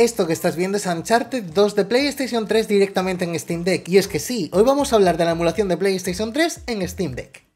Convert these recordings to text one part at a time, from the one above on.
Esto que estás viendo es Uncharted 2 de PlayStation 3 directamente en Steam Deck. Y es que sí, hoy vamos a hablar de la emulación de PlayStation 3 en Steam Deck.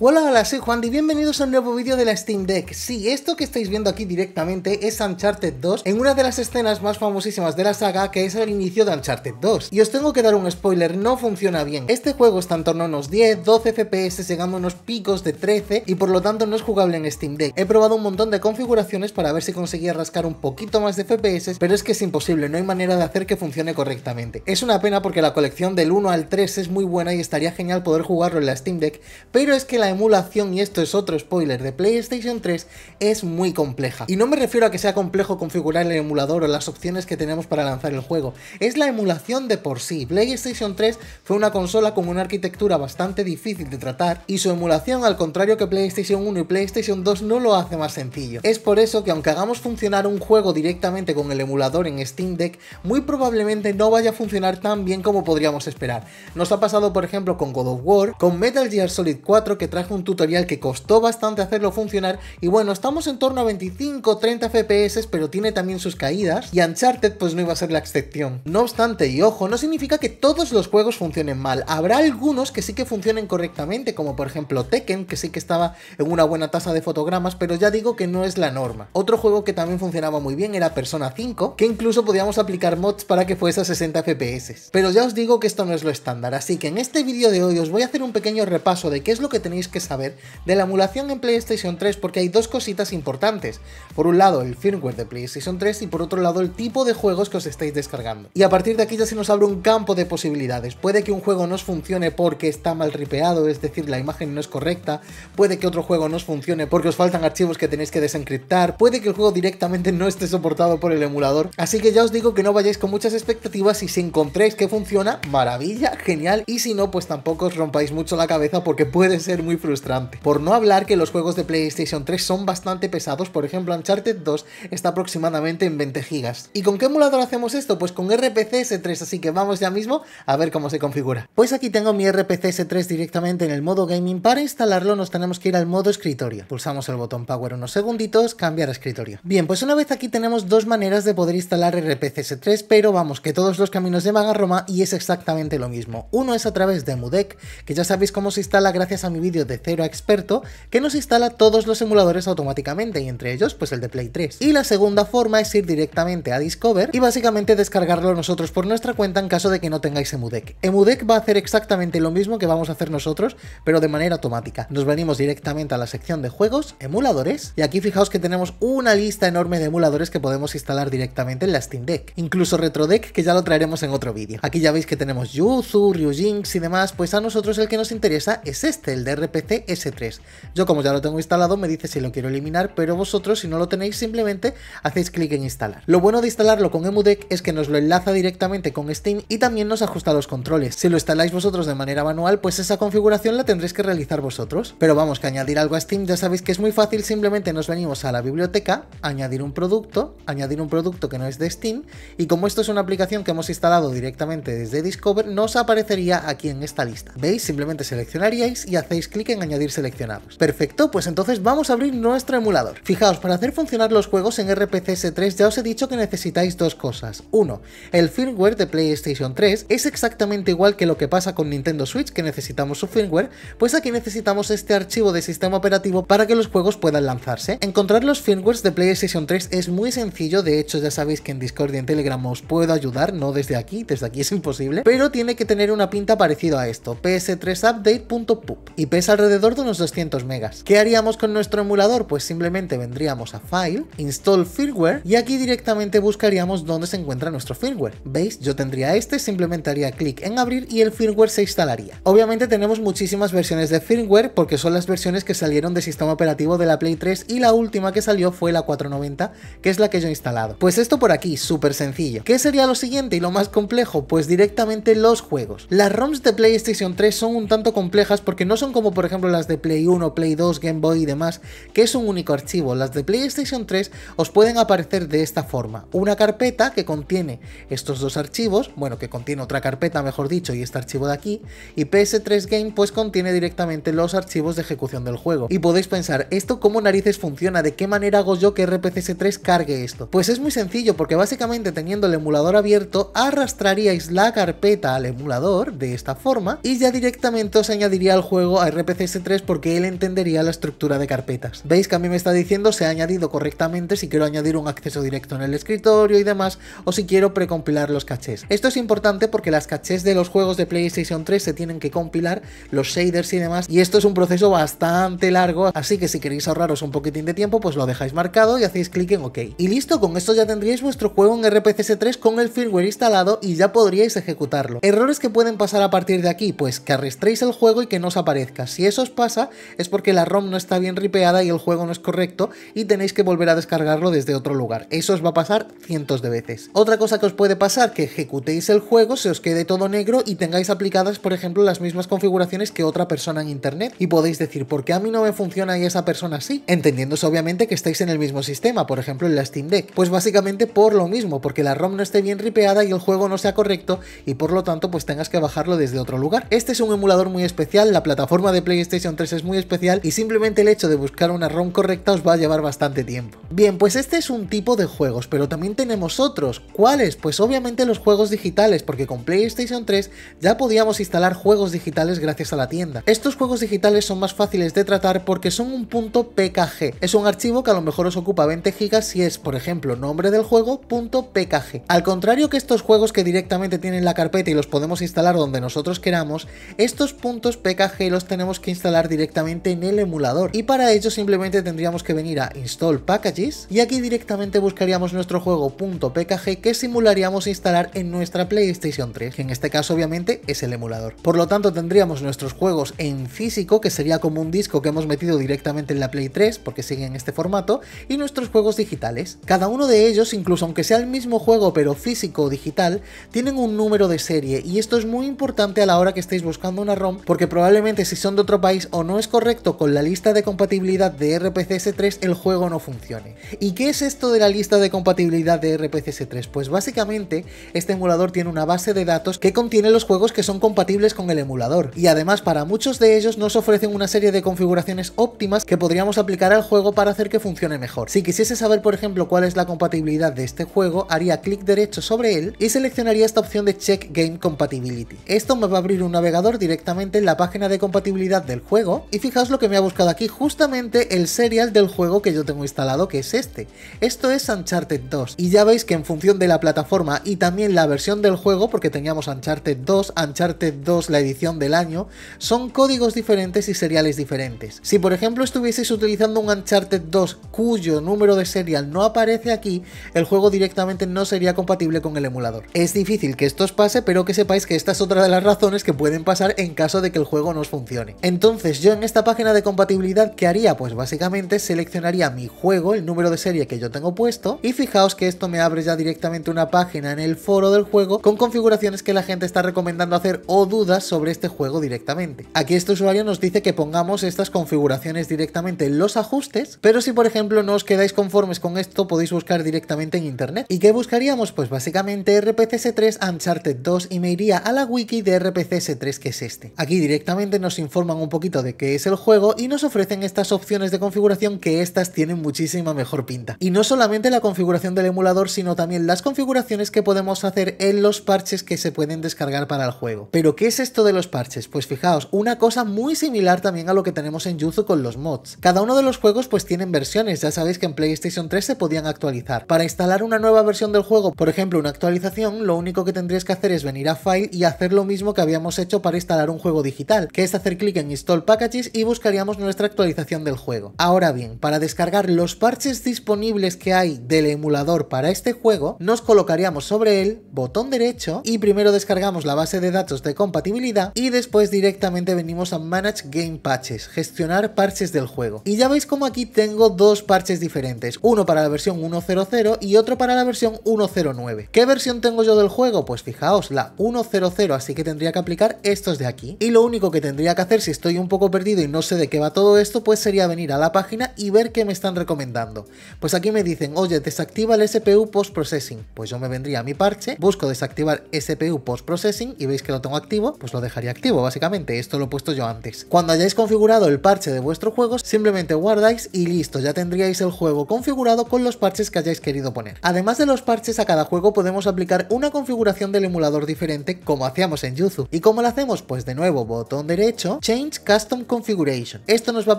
Hola, hola, soy Juan y bienvenidos a un nuevo vídeo de la Steam Deck. Sí, esto que estáis viendo aquí directamente es Uncharted 2 en una de las escenas más famosísimas de la saga que es el inicio de Uncharted 2. Y os tengo que dar un spoiler, no funciona bien. Este juego está en torno a unos 10, 12 FPS llegando a unos picos de 13 y por lo tanto no es jugable en Steam Deck. He probado un montón de configuraciones para ver si conseguía rascar un poquito más de FPS, pero es que es imposible, no hay manera de hacer que funcione correctamente. Es una pena porque la colección del 1 al 3 es muy buena y estaría genial poder jugarlo en la Steam Deck, pero es que la emulación, y esto es otro spoiler de PlayStation 3, es muy compleja. Y no me refiero a que sea complejo configurar el emulador o las opciones que tenemos para lanzar el juego, es la emulación de por sí. PlayStation 3 fue una consola con una arquitectura bastante difícil de tratar, y su emulación, al contrario que PlayStation 1 y PlayStation 2, no lo hace más sencillo. Es por eso que aunque hagamos funcionar un juego directamente con el emulador en Steam Deck, muy probablemente no vaya a funcionar tan bien como podríamos esperar. Nos ha pasado por ejemplo con God of War, con Metal Gear Solid 4 que trae traje un tutorial que costó bastante hacerlo funcionar y bueno, estamos en torno a 25-30 FPS, pero tiene también sus caídas y Uncharted pues no iba a ser la excepción. No obstante, y ojo, no significa que todos los juegos funcionen mal, habrá algunos que sí que funcionen correctamente, como por ejemplo Tekken, que sí que estaba en una buena tasa de fotogramas, pero ya digo que no es la norma. Otro juego que también funcionaba muy bien era Persona 5, que incluso podíamos aplicar mods para que fuese a 60 FPS. Pero ya os digo que esto no es lo estándar, así que en este vídeo de hoy os voy a hacer un pequeño repaso de qué es lo que tenéis que saber de la emulación en PlayStation 3 porque hay dos cositas importantes. Por un lado el firmware de PlayStation 3 y por otro lado el tipo de juegos que os estáis descargando. Y a partir de aquí ya se nos abre un campo de posibilidades. Puede que un juego no os funcione porque está mal ripeado, es decir, la imagen no es correcta. Puede que otro juego no os funcione porque os faltan archivos que tenéis que desencriptar. Puede que el juego directamente no esté soportado por el emulador. Así que ya os digo que no vayáis con muchas expectativas y si encontréis que funciona, maravilla, genial. Y si no, pues tampoco os rompáis mucho la cabeza porque puede ser muy frustrante. Por no hablar que los juegos de PlayStation 3 son bastante pesados, por ejemplo Uncharted 2 está aproximadamente en 20 gigas. ¿Y con qué emulador hacemos esto? Pues con rpcs 3 así que vamos ya mismo a ver cómo se configura. Pues aquí tengo mi rpcs 3 directamente en el modo gaming. Para instalarlo nos tenemos que ir al modo escritorio. Pulsamos el botón power unos segunditos, cambiar a escritorio. Bien, pues una vez aquí tenemos dos maneras de poder instalar rpcs 3 pero vamos, que todos los caminos de roma y es exactamente lo mismo. Uno es a través de Mudec, que ya sabéis cómo se instala gracias a mi vídeo de cero a experto que nos instala todos los emuladores automáticamente y entre ellos pues el de Play 3. Y la segunda forma es ir directamente a Discover y básicamente descargarlo nosotros por nuestra cuenta en caso de que no tengáis Emudec. Emudec va a hacer exactamente lo mismo que vamos a hacer nosotros pero de manera automática. Nos venimos directamente a la sección de juegos, emuladores y aquí fijaos que tenemos una lista enorme de emuladores que podemos instalar directamente en la Steam Deck. Incluso Deck que ya lo traeremos en otro vídeo. Aquí ya veis que tenemos Yuzu, Ryujinx y demás, pues a nosotros el que nos interesa es este, el de RP S3. Yo como ya lo tengo instalado me dice si lo quiero eliminar, pero vosotros si no lo tenéis simplemente hacéis clic en instalar. Lo bueno de instalarlo con EmuDeck es que nos lo enlaza directamente con Steam y también nos ajusta los controles. Si lo instaláis vosotros de manera manual, pues esa configuración la tendréis que realizar vosotros. Pero vamos, que añadir algo a Steam ya sabéis que es muy fácil, simplemente nos venimos a la biblioteca, añadir un producto, añadir un producto que no es de Steam y como esto es una aplicación que hemos instalado directamente desde Discover, nos aparecería aquí en esta lista. ¿Veis? Simplemente seleccionaríais y hacéis clic en añadir seleccionados. Perfecto, pues entonces vamos a abrir nuestro emulador. Fijaos, para hacer funcionar los juegos en RPCS3 e ya os he dicho que necesitáis dos cosas. Uno, el firmware de PlayStation 3 es exactamente igual que lo que pasa con Nintendo Switch, que necesitamos su firmware, pues aquí necesitamos este archivo de sistema operativo para que los juegos puedan lanzarse. Encontrar los firmwares de PlayStation 3 es muy sencillo, de hecho ya sabéis que en Discord y en Telegram os puedo ayudar, no desde aquí, desde aquí es imposible, pero tiene que tener una pinta parecida a esto, ps3update.pup y ps pues alrededor de unos 200 megas. ¿Qué haríamos con nuestro emulador? Pues simplemente vendríamos a File, Install Firmware y aquí directamente buscaríamos dónde se encuentra nuestro firmware. ¿Veis? Yo tendría este, simplemente haría clic en abrir y el firmware se instalaría. Obviamente tenemos muchísimas versiones de firmware porque son las versiones que salieron del sistema operativo de la Play 3 y la última que salió fue la 490, que es la que yo he instalado. Pues esto por aquí, súper sencillo. ¿Qué sería lo siguiente y lo más complejo? Pues directamente los juegos. Las ROMs de PlayStation 3 son un tanto complejas porque no son como por ejemplo las de Play 1, Play 2, Game Boy y demás, que es un único archivo. Las de PlayStation 3 os pueden aparecer de esta forma. Una carpeta que contiene estos dos archivos, bueno, que contiene otra carpeta, mejor dicho, y este archivo de aquí, y PS3 Game pues contiene directamente los archivos de ejecución del juego. Y podéis pensar, ¿esto cómo narices funciona? ¿De qué manera hago yo que RPCS3 cargue esto? Pues es muy sencillo, porque básicamente teniendo el emulador abierto, arrastraríais la carpeta al emulador de esta forma y ya directamente os añadiría al juego a RPCS3 RPCS3 porque él entendería la estructura de carpetas. Veis que a mí me está diciendo si ha añadido correctamente si quiero añadir un acceso directo en el escritorio y demás, o si quiero precompilar los cachés. Esto es importante porque las cachés de los juegos de PlayStation 3 se tienen que compilar, los shaders y demás, y esto es un proceso bastante largo, así que si queréis ahorraros un poquitín de tiempo, pues lo dejáis marcado y hacéis clic en OK. Y listo, con esto ya tendríais vuestro juego en RPCS3 con el firmware instalado y ya podríais ejecutarlo. Errores que pueden pasar a partir de aquí, pues que arrastréis el juego y que no os aparezca. Si eso os pasa, es porque la ROM no está bien ripeada y el juego no es correcto y tenéis que volver a descargarlo desde otro lugar. Eso os va a pasar cientos de veces. Otra cosa que os puede pasar, que ejecutéis el juego, se os quede todo negro y tengáis aplicadas, por ejemplo, las mismas configuraciones que otra persona en internet. Y podéis decir, ¿por qué a mí no me funciona y esa persona sí? Entendiéndose obviamente que estáis en el mismo sistema, por ejemplo en la Steam Deck. Pues básicamente por lo mismo, porque la ROM no esté bien ripeada y el juego no sea correcto y por lo tanto pues tengas que bajarlo desde otro lugar. Este es un emulador muy especial, la plataforma de PlayStation 3 es muy especial y simplemente el hecho de buscar una ROM correcta os va a llevar bastante tiempo. Bien, pues este es un tipo de juegos, pero también tenemos otros. ¿Cuáles? Pues obviamente los juegos digitales, porque con PlayStation 3 ya podíamos instalar juegos digitales gracias a la tienda. Estos juegos digitales son más fáciles de tratar porque son un punto .pkg. Es un archivo que a lo mejor os ocupa 20 GB si es, por ejemplo, nombre del juego punto .pkg. Al contrario que estos juegos que directamente tienen la carpeta y los podemos instalar donde nosotros queramos, estos puntos .pkg los tenemos que instalar directamente en el emulador. Y para ello simplemente tendríamos que venir a Install Packages y aquí directamente buscaríamos nuestro juego .pkg que simularíamos instalar en nuestra PlayStation 3, que en este caso obviamente es el emulador. Por lo tanto tendríamos nuestros juegos en físico, que sería como un disco que hemos metido directamente en la Play 3, porque sigue en este formato, y nuestros juegos digitales. Cada uno de ellos, incluso aunque sea el mismo juego pero físico o digital, tienen un número de serie y esto es muy importante a la hora que estéis buscando una ROM, porque probablemente si son de país o no es correcto con la lista de compatibilidad de RPCS3, el juego no funcione. ¿Y qué es esto de la lista de compatibilidad de RPCS3? Pues básicamente, este emulador tiene una base de datos que contiene los juegos que son compatibles con el emulador, y además para muchos de ellos nos ofrecen una serie de configuraciones óptimas que podríamos aplicar al juego para hacer que funcione mejor. Si quisiese saber, por ejemplo, cuál es la compatibilidad de este juego, haría clic derecho sobre él y seleccionaría esta opción de Check Game Compatibility. Esto me va a abrir un navegador directamente en la página de compatibilidad del juego. Y fijaos lo que me ha buscado aquí, justamente el serial del juego que yo tengo instalado, que es este. Esto es Uncharted 2. Y ya veis que en función de la plataforma y también la versión del juego, porque teníamos Uncharted 2, Uncharted 2 la edición del año, son códigos diferentes y seriales diferentes. Si por ejemplo estuvieseis utilizando un Uncharted 2 cuyo número de serial no aparece aquí, el juego directamente no sería compatible con el emulador. Es difícil que esto os pase, pero que sepáis que esta es otra de las razones que pueden pasar en caso de que el juego no os funcione. Entonces yo en esta página de compatibilidad ¿qué haría? Pues básicamente seleccionaría mi juego, el número de serie que yo tengo puesto y fijaos que esto me abre ya directamente una página en el foro del juego con configuraciones que la gente está recomendando hacer o dudas sobre este juego directamente. Aquí este usuario nos dice que pongamos estas configuraciones directamente en los ajustes, pero si por ejemplo no os quedáis conformes con esto podéis buscar directamente en internet. ¿Y qué buscaríamos? Pues básicamente RPCS3 Uncharted 2 y me iría a la wiki de RPCS3 que es este. Aquí directamente nos informa un poquito de qué es el juego y nos ofrecen estas opciones de configuración que estas tienen muchísima mejor pinta. Y no solamente la configuración del emulador, sino también las configuraciones que podemos hacer en los parches que se pueden descargar para el juego. ¿Pero qué es esto de los parches? Pues fijaos, una cosa muy similar también a lo que tenemos en Yuzu con los mods. Cada uno de los juegos pues tienen versiones, ya sabéis que en PlayStation 3 se podían actualizar. Para instalar una nueva versión del juego, por ejemplo una actualización, lo único que tendrías que hacer es venir a File y hacer lo mismo que habíamos hecho para instalar un juego digital, que es hacer clic en Install Packages y buscaríamos nuestra actualización del juego. Ahora bien, para descargar los parches disponibles que hay del emulador para este juego, nos colocaríamos sobre él, botón derecho, y primero descargamos la base de datos de compatibilidad y después directamente venimos a Manage Game Patches, gestionar parches del juego. Y ya veis como aquí tengo dos parches diferentes, uno para la versión 1.0.0 y otro para la versión 1.0.9. ¿Qué versión tengo yo del juego? Pues fijaos, la 1.0.0, así que tendría que aplicar estos de aquí. Y lo único que tendría que hacer si estoy un poco perdido y no sé de qué va todo esto, pues sería venir a la página y ver qué me están recomendando. Pues aquí me dicen, oye, desactiva el SPU Post Processing. Pues yo me vendría a mi parche, busco desactivar SPU Post Processing y veis que lo tengo activo, pues lo dejaría activo, básicamente. Esto lo he puesto yo antes. Cuando hayáis configurado el parche de vuestro juego, simplemente guardáis y listo, ya tendríais el juego configurado con los parches que hayáis querido poner. Además de los parches, a cada juego podemos aplicar una configuración del emulador diferente como hacíamos en Yuzu. ¿Y cómo lo hacemos? Pues de nuevo, botón derecho, change Custom Configuration. Esto nos va a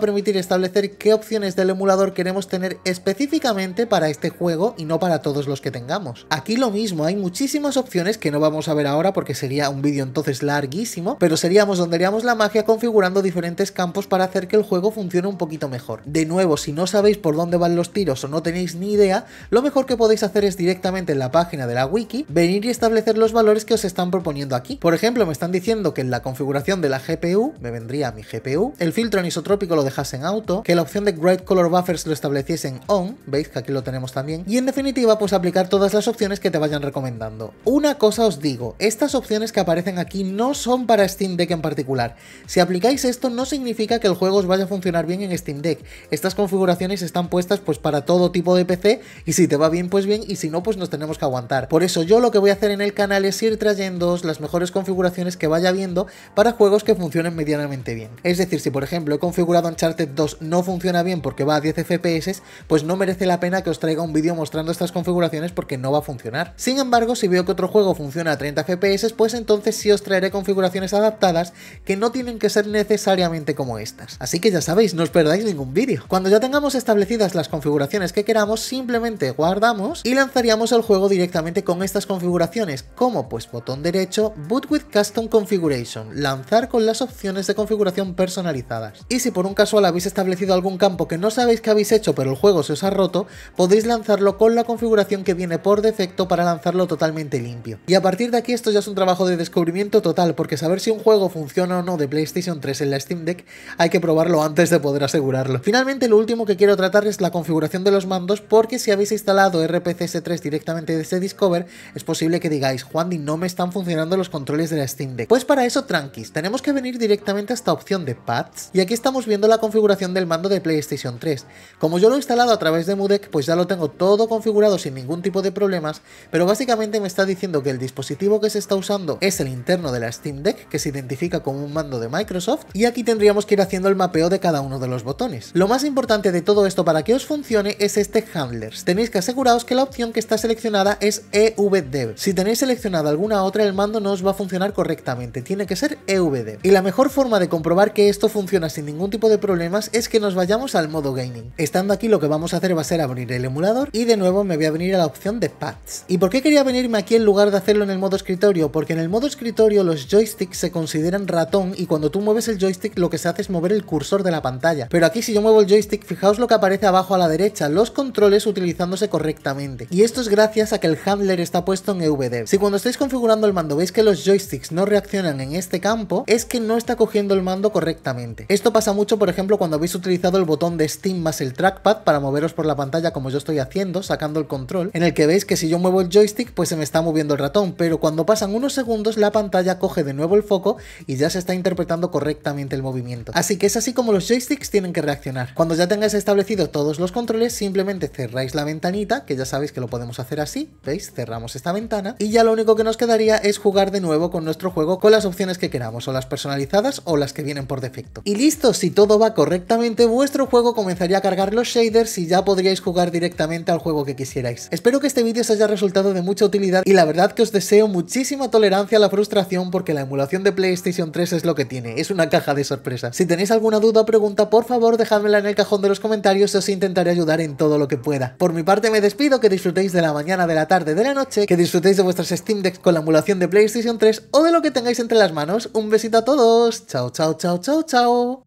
permitir establecer qué opciones del emulador queremos tener específicamente para este juego y no para todos los que tengamos. Aquí lo mismo, hay muchísimas opciones que no vamos a ver ahora porque sería un vídeo entonces larguísimo, pero seríamos donde haríamos la magia configurando diferentes campos para hacer que el juego funcione un poquito mejor. De nuevo, si no sabéis por dónde van los tiros o no tenéis ni idea, lo mejor que podéis hacer es directamente en la página de la wiki, venir y establecer los valores que os están proponiendo aquí. Por ejemplo, me están diciendo que en la configuración de la GPU me mi GPU, el filtro anisotrópico lo dejas en auto, que la opción de Great Color Buffers lo estableciesen on, veis que aquí lo tenemos también, y en definitiva pues aplicar todas las opciones que te vayan recomendando. Una cosa os digo, estas opciones que aparecen aquí no son para Steam Deck en particular. Si aplicáis esto no significa que el juego os vaya a funcionar bien en Steam Deck. Estas configuraciones están puestas pues para todo tipo de PC y si te va bien pues bien y si no pues nos tenemos que aguantar. Por eso yo lo que voy a hacer en el canal es ir trayéndoos las mejores configuraciones que vaya viendo para juegos que funcionen medianamente bien. Es decir, si por ejemplo he configurado Uncharted 2 no funciona bien porque va a 10 FPS, pues no merece la pena que os traiga un vídeo mostrando estas configuraciones porque no va a funcionar. Sin embargo, si veo que otro juego funciona a 30 FPS, pues entonces sí os traeré configuraciones adaptadas que no tienen que ser necesariamente como estas. Así que ya sabéis, no os perdáis ningún vídeo. Cuando ya tengamos establecidas las configuraciones que queramos, simplemente guardamos y lanzaríamos el juego directamente con estas configuraciones, como pues botón derecho, Boot with Custom Configuration, lanzar con las opciones de configuración configuración personalizadas. Y si por un casual habéis establecido algún campo que no sabéis que habéis hecho pero el juego se os ha roto, podéis lanzarlo con la configuración que viene por defecto para lanzarlo totalmente limpio. Y a partir de aquí esto ya es un trabajo de descubrimiento total, porque saber si un juego funciona o no de PlayStation 3 en la Steam Deck hay que probarlo antes de poder asegurarlo. Finalmente lo último que quiero tratar es la configuración de los mandos porque si habéis instalado RPCS3 directamente desde Discover es posible que digáis, Juan, no me están funcionando los controles de la Steam Deck. Pues para eso tranquis, tenemos que venir directamente esta opción de pads y aquí estamos viendo la configuración del mando de PlayStation 3. Como yo lo he instalado a través de Mudec, pues ya lo tengo todo configurado sin ningún tipo de problemas, pero básicamente me está diciendo que el dispositivo que se está usando es el interno de la Steam Deck, que se identifica como un mando de Microsoft, y aquí tendríamos que ir haciendo el mapeo de cada uno de los botones. Lo más importante de todo esto para que os funcione es este Handlers. Tenéis que aseguraros que la opción que está seleccionada es EVDev. Si tenéis seleccionada alguna otra, el mando no os va a funcionar correctamente, tiene que ser EVDev. Y la mejor forma de comprobar que esto funciona sin ningún tipo de problemas es que nos vayamos al modo gaming. Estando aquí lo que vamos a hacer va a ser abrir el emulador y de nuevo me voy a venir a la opción de pads. ¿Y por qué quería venirme aquí en lugar de hacerlo en el modo escritorio? Porque en el modo escritorio los joysticks se consideran ratón y cuando tú mueves el joystick lo que se hace es mover el cursor de la pantalla. Pero aquí si yo muevo el joystick fijaos lo que aparece abajo a la derecha, los controles utilizándose correctamente. Y esto es gracias a que el handler está puesto en evdev Si cuando estáis configurando el mando veis que los joysticks no reaccionan en este campo, es que no está cogiendo el mando correctamente. Esto pasa mucho, por ejemplo, cuando habéis utilizado el botón de Steam más el trackpad para moveros por la pantalla como yo estoy haciendo, sacando el control, en el que veis que si yo muevo el joystick, pues se me está moviendo el ratón, pero cuando pasan unos segundos la pantalla coge de nuevo el foco y ya se está interpretando correctamente el movimiento. Así que es así como los joysticks tienen que reaccionar. Cuando ya tengáis establecido todos los controles, simplemente cerráis la ventanita, que ya sabéis que lo podemos hacer así, ¿veis? Cerramos esta ventana y ya lo único que nos quedaría es jugar de nuevo con nuestro juego con las opciones que queramos, o las personalizadas o las que vienen por defecto. Y listo, si todo va correctamente, vuestro juego comenzaría a cargar los shaders y ya podríais jugar directamente al juego que quisierais. Espero que este vídeo os haya resultado de mucha utilidad y la verdad que os deseo muchísima tolerancia a la frustración porque la emulación de PlayStation 3 es lo que tiene, es una caja de sorpresas. Si tenéis alguna duda o pregunta, por favor dejadmela en el cajón de los comentarios, os intentaré ayudar en todo lo que pueda. Por mi parte me despido, que disfrutéis de la mañana, de la tarde, de la noche, que disfrutéis de vuestras Steam Decks con la emulación de PlayStation 3 o de lo que tengáis entre las manos. Un besito a todos, chao 走走走走